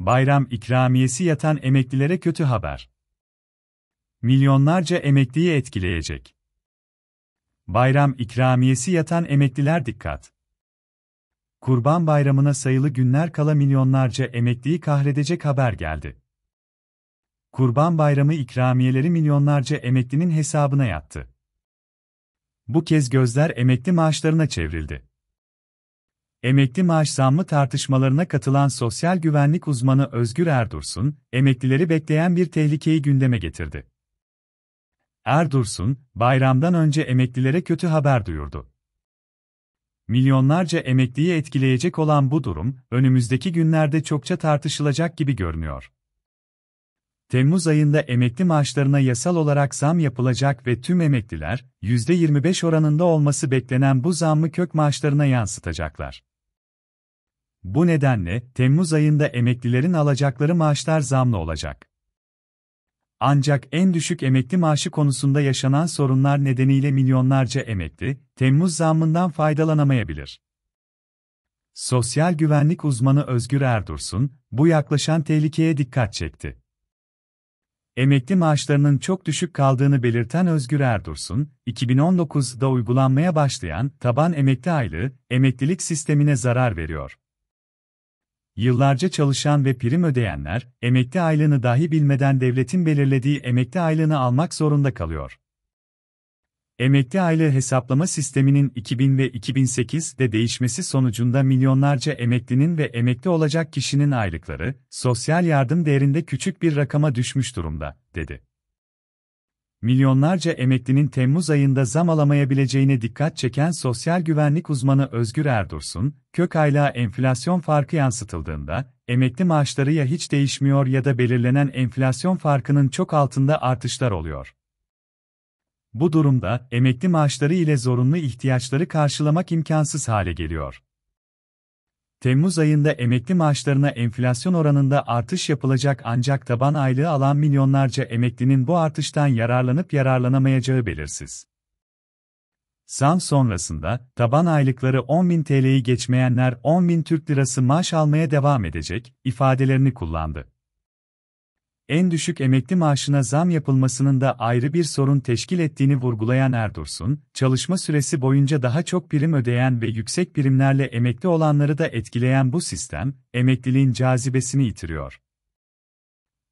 Bayram ikramiyesi yatan emeklilere kötü haber. Milyonlarca emekliyi etkileyecek. Bayram ikramiyesi yatan emekliler dikkat. Kurban Bayramı'na sayılı günler kala milyonlarca emekliyi kahredecek haber geldi. Kurban Bayramı ikramiyeleri milyonlarca emeklinin hesabına yattı. Bu kez gözler emekli maaşlarına çevrildi. Emekli maaş zammı tartışmalarına katılan sosyal güvenlik uzmanı Özgür Erdursun, emeklileri bekleyen bir tehlikeyi gündeme getirdi. Erdursun, bayramdan önce emeklilere kötü haber duyurdu. Milyonlarca emekliyi etkileyecek olan bu durum, önümüzdeki günlerde çokça tartışılacak gibi görünüyor. Temmuz ayında emekli maaşlarına yasal olarak zam yapılacak ve tüm emekliler, %25 oranında olması beklenen bu zammı kök maaşlarına yansıtacaklar. Bu nedenle, Temmuz ayında emeklilerin alacakları maaşlar zamlı olacak. Ancak en düşük emekli maaşı konusunda yaşanan sorunlar nedeniyle milyonlarca emekli, Temmuz zammından faydalanamayabilir. Sosyal güvenlik uzmanı Özgür Erdursun, bu yaklaşan tehlikeye dikkat çekti. Emekli maaşlarının çok düşük kaldığını belirten Özgür Erdursun, 2019'da uygulanmaya başlayan taban emekli aylığı, emeklilik sistemine zarar veriyor. Yıllarca çalışan ve prim ödeyenler, emekli aylığını dahi bilmeden devletin belirlediği emekli aylığını almak zorunda kalıyor. Emekli aile hesaplama sisteminin 2000 ve 2008'de değişmesi sonucunda milyonlarca emeklinin ve emekli olacak kişinin aylıkları, sosyal yardım değerinde küçük bir rakama düşmüş durumda, dedi. Milyonlarca emeklinin Temmuz ayında zam alamayabileceğine dikkat çeken sosyal güvenlik uzmanı Özgür Erdursun, kök aylığa enflasyon farkı yansıtıldığında, emekli maaşları ya hiç değişmiyor ya da belirlenen enflasyon farkının çok altında artışlar oluyor bu durumda emekli maaşları ile zorunlu ihtiyaçları karşılamak imkansız hale geliyor. Temmuz ayında emekli maaşlarına enflasyon oranında artış yapılacak ancak taban aylığı alan milyonlarca emeklinin bu artıştan yararlanıp yararlanamayacağı belirsiz. Zam sonrasında taban aylıkları 10.000 TL'yi geçmeyenler 10.000 Türk Lirası maaş almaya devam edecek ifadelerini kullandı en düşük emekli maaşına zam yapılmasının da ayrı bir sorun teşkil ettiğini vurgulayan Erdursun, çalışma süresi boyunca daha çok prim ödeyen ve yüksek primlerle emekli olanları da etkileyen bu sistem, emekliliğin cazibesini yitiriyor.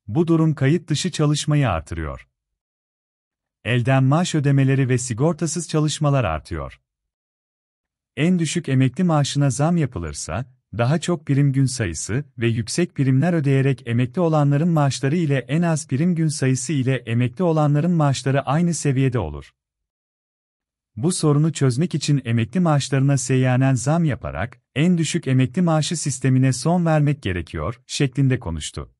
Bu durum kayıt dışı çalışmayı artırıyor. Elden maaş ödemeleri ve sigortasız çalışmalar artıyor en düşük emekli maaşına zam yapılırsa, daha çok prim gün sayısı ve yüksek primler ödeyerek emekli olanların maaşları ile en az prim gün sayısı ile emekli olanların maaşları aynı seviyede olur. Bu sorunu çözmek için emekli maaşlarına seyyanen zam yaparak en düşük emekli maaşı sistemine son vermek gerekiyor şeklinde konuştu.